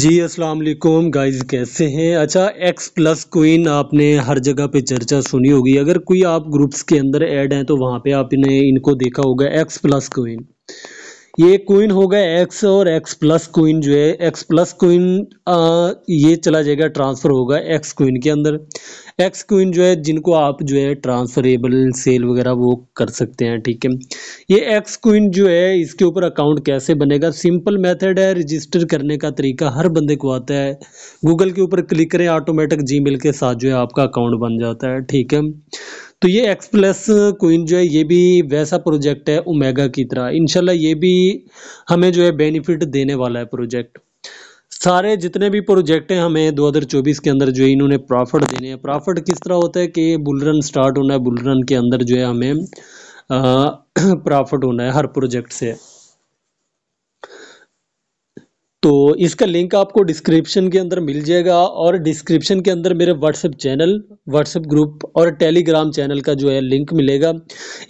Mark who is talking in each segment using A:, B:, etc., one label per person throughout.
A: जी अस्सलाम वालेकुम गाइस कैसे हैं अच्छा एक्स प्लस क्वीन आपने हर जगह पे चर्चा सुनी होगी अगर कोई आप ग्रुप्स के अंदर ऐड हैं तो वहाँ पे आपने इनको देखा होगा एक्स प्लस क्वीन ये कोइन होगा एक्स और एक्स प्लस कोइन जो है एक्स प्लस कोइन ये चला जाएगा ट्रांसफ़र होगा एक्स कोइन के अंदर एक्स कोइन जो है जिनको आप जो है ट्रांसफरेबल सेल वगैरह वो कर सकते हैं ठीक है ये एक्स कोइन जो है इसके ऊपर अकाउंट कैसे बनेगा सिंपल मेथड है रजिस्टर करने का तरीका हर बंदे को आता है गूगल के ऊपर क्लिक करें ऑटोमेटिक जीमेल के साथ जो है आपका अकाउंट बन जाता है ठीक है तो ये एक्स प्लस कोइन जो है ये भी वैसा प्रोजेक्ट है ओमेगा की तरह इनशाला ये भी हमें जो है बेनिफिट देने वाला है प्रोजेक्ट सारे जितने भी प्रोजेक्ट हैं हमें 2024 के अंदर जो है इन्होंने प्रॉफिट देने हैं प्रॉफिट किस तरह होता है कि बुल रन स्टार्ट होना है बुल रन के अंदर जो है हमें प्रॉफिट होना है हर प्रोजेक्ट से तो इसका लिंक आपको डिस्क्रिप्शन के अंदर मिल जाएगा और डिस्क्रिप्शन के अंदर मेरे व्हाट्सएप चैनल व्हाट्सएप ग्रुप और टेलीग्राम चैनल का जो है लिंक मिलेगा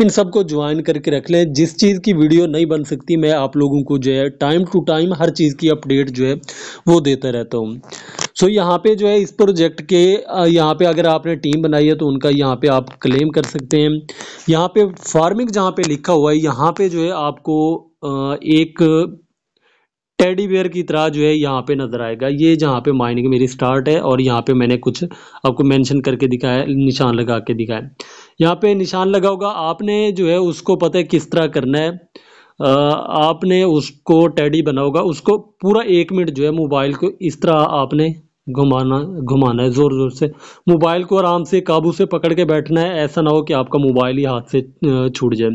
A: इन सब को ज्वाइन करके रख लें जिस चीज़ की वीडियो नहीं बन सकती मैं आप लोगों को जो है टाइम टू टाइम हर चीज़ की अपडेट जो है वो देता रहता हूँ सो so, यहाँ पे जो है इस प्रोजेक्ट के यहाँ पे अगर आपने टीम बनाई है तो उनका यहाँ पे आप क्लेम कर सकते हैं यहाँ पे फार्मिंग जहाँ पे लिखा हुआ है यहाँ पे जो है आपको एक टेडी बेयर की तरह जो है यहाँ पे नजर आएगा ये जहाँ पे माइनिंग मेरी स्टार्ट है और यहाँ पे मैंने कुछ आपको मेंशन करके दिखाया है निशान लगा के दिखाया है यहाँ पे निशान लगा होगा आपने जो है उसको पता है किस तरह करना है आपने उसको टेडी बना होगा उसको पूरा एक मिनट जो है मोबाइल को इस तरह आपने घुमाना घुमाना है ज़ोर ज़ोर से मोबाइल को आराम से काबू से पकड़ के बैठना है ऐसा ना हो कि आपका मोबाइल ही हाथ से छूट जाए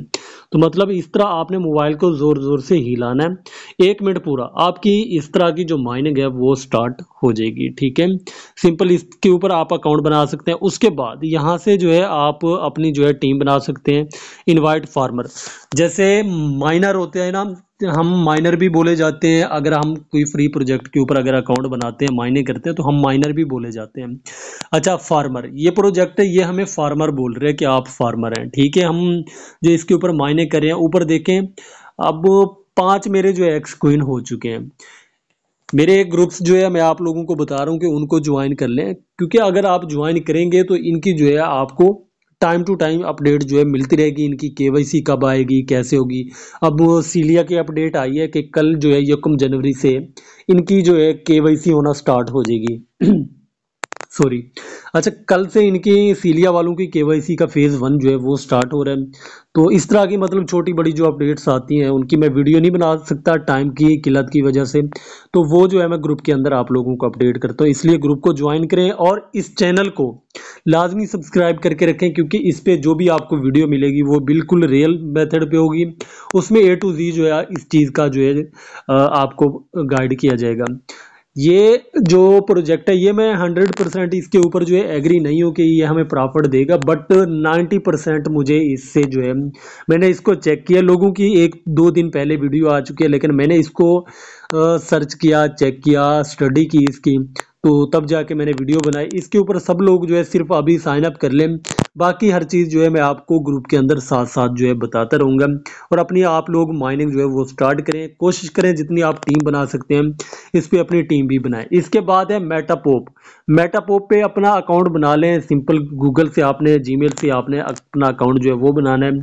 A: तो मतलब इस तरह आपने मोबाइल को ज़ोर ज़ोर से हिलाना है एक मिनट पूरा आपकी इस तरह की जो माइनिंग है वो स्टार्ट हो जाएगी ठीक है सिंपल इसके ऊपर आप अकाउंट बना सकते हैं उसके बाद यहाँ से जो है आप अपनी जो है टीम बना सकते हैं इनवाइट फार्मर जैसे माइनर होते हैं ना हम माइनर भी बोले जाते हैं अगर हम कोई फ्री प्रोजेक्ट के ऊपर अगर अकाउंट बनाते हैं माइनिंग करते हैं तो हम माइनर भी बोले जाते हैं अच्छा फार्मर ये प्रोजेक्ट है ये हमें फार्मर बोल रहे हैं कि आप फार्मर हैं ठीक है हम जो इसके ऊपर माइनिंग करें ऊपर देखें अब पांच मेरे जो एक्स क्वीन हो चुके हैं मेरे ग्रुप्स जो है मैं आप लोगों को बता रहा हूँ कि उनको ज्वाइन कर लें क्योंकि अगर आप ज्वाइन करेंगे तो इनकी जो है आपको टाइम टू टाइम अपडेट जो है मिलती रहेगी इनकी केवाईसी कब आएगी कैसे होगी अब सीलिया की अपडेट आई है कि कल जो है यकम जनवरी से इनकी जो है के होना स्टार्ट हो जाएगी सॉरी अच्छा कल से इनके सीलिया वालों की केवाईसी का फेज़ वन जो है वो स्टार्ट हो रहा है तो इस तरह की मतलब छोटी बड़ी जो अपडेट्स आती हैं उनकी मैं वीडियो नहीं बना सकता टाइम की किल्लत की वजह से तो वो जो है मैं ग्रुप के अंदर आप लोगों को अपडेट करता हूँ इसलिए ग्रुप को ज्वाइन करें और इस चैनल को लाजमी सब्सक्राइब करके रखें क्योंकि इस पर जो भी आपको वीडियो मिलेगी वो बिल्कुल रियल मेथड पे होगी उसमें ए टू जी जो है इस चीज़ का जो है आपको गाइड किया जाएगा ये जो प्रोजेक्ट है ये मैं हंड्रेड परसेंट इसके ऊपर जो है एग्री नहीं हूँ कि ये हमें प्रॉफिट देगा बट नाइन्टी परसेंट मुझे इससे जो है मैंने इसको चेक किया लोगों की एक दो दिन पहले वीडियो आ चुकी है लेकिन मैंने इसको सर्च किया चेक किया स्टडी की इसकी तो तब जाके मैंने वीडियो बनाई इसके ऊपर सब लोग जो है सिर्फ अभी साइन अप कर लें बाकी हर चीज़ जो है मैं आपको ग्रुप के अंदर साथ साथ जो है बताता रहूँगा और अपनी आप लोग माइनिंग जो है वो स्टार्ट करें कोशिश करें जितनी आप टीम बना सकते हैं इस पर अपनी टीम भी बनाएं इसके बाद है मेटापोप मेटापोप पे अपना अकाउंट बना लें सिंपल गूगल से आपने जी से आपने अपना अकाउंट जो है वो बनाना है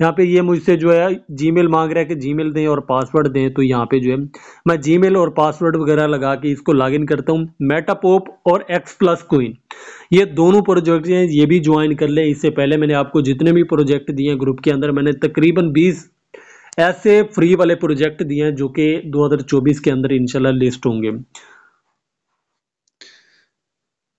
A: यहाँ पर ये मुझसे जो है जी मांग रहा है कि जी दें और पासवर्ड दें तो यहाँ पर जो है मैं जी और पासवर्ड वगैरह लगा के इसको लॉग करता हूँ मेटा टाटा पोप और एक्स प्लस क्वीन ये दोनों प्रोजेक्ट हैं ये भी ज्वाइन कर ले इससे पहले मैंने आपको जितने भी प्रोजेक्ट दिए ग्रुप के अंदर मैंने तकरीबन 20 ऐसे फ्री वाले प्रोजेक्ट दिए हैं जो कि 2024 के अंदर इंशाल्लाह लिस्ट होंगे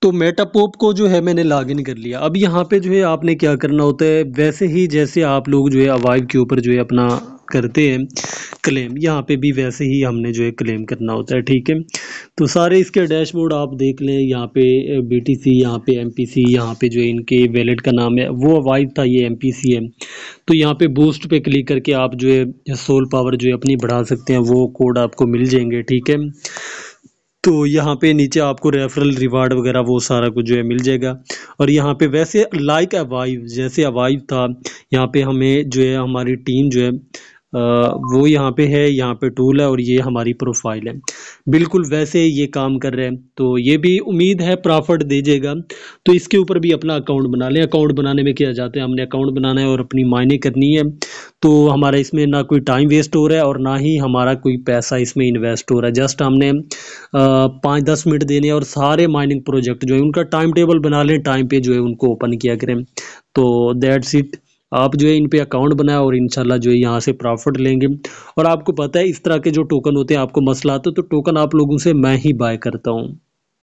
A: तो मेटापोप को जो है मैंने लॉगिन कर लिया अब यहाँ पे जो है आपने क्या करना होता है वैसे ही जैसे आप लोग जो है अवाइव के ऊपर जो है अपना करते हैं क्लेम यहाँ पे भी वैसे ही हमने जो है क्लेम करना होता है ठीक है तो सारे इसके डैशबोर्ड आप देख लें यहाँ पे बी टी सी यहाँ पे एम पी सी यहाँ पे जो है इनके वैलेट का नाम है वो अवाइव था ये एम पी सी है तो यहाँ पे बूस्ट पे क्लिक करके आप जो है सोल पावर जो है अपनी बढ़ा सकते हैं वो कोड आपको मिल जाएंगे ठीक है तो यहाँ पे नीचे आपको रेफरल रिवार्ड वगैरह वो सारा कुछ जो है मिल जाएगा और यहाँ पे वैसे लाइक अवाइव जैसे अवाइव था यहाँ पे हमें जो है हमारी टीम जो है वो यहाँ पे है यहाँ पे टूल है और ये हमारी प्रोफाइल है बिल्कुल वैसे ये काम कर रहे हैं तो ये भी उम्मीद है प्रॉफिट दीजिएगा तो इसके ऊपर भी अपना अकाउंट बना लें अकाउंट बनाने में क्या जाते हैं हमने अकाउंट बनाना है और अपनी मायने करनी है तो हमारा इसमें ना कोई टाइम वेस्ट हो रहा है और ना ही हमारा कोई पैसा इसमें इन्वेस्ट हो रहा है जस्ट हमने पाँच दस मिनट देने और सारे माइनिंग प्रोजेक्ट जो है उनका टाइम टेबल बना लें टाइम पे जो है उनको ओपन किया करें तो दैट्स इट आप जो है इन पे अकाउंट बनाया और इंशाल्लाह जो है यहाँ से प्रॉफिट लेंगे और आपको पता है इस तरह के जो टोकन होते हैं आपको मसला आता है तो टोकन आप लोगों से मैं ही बाय करता हूँ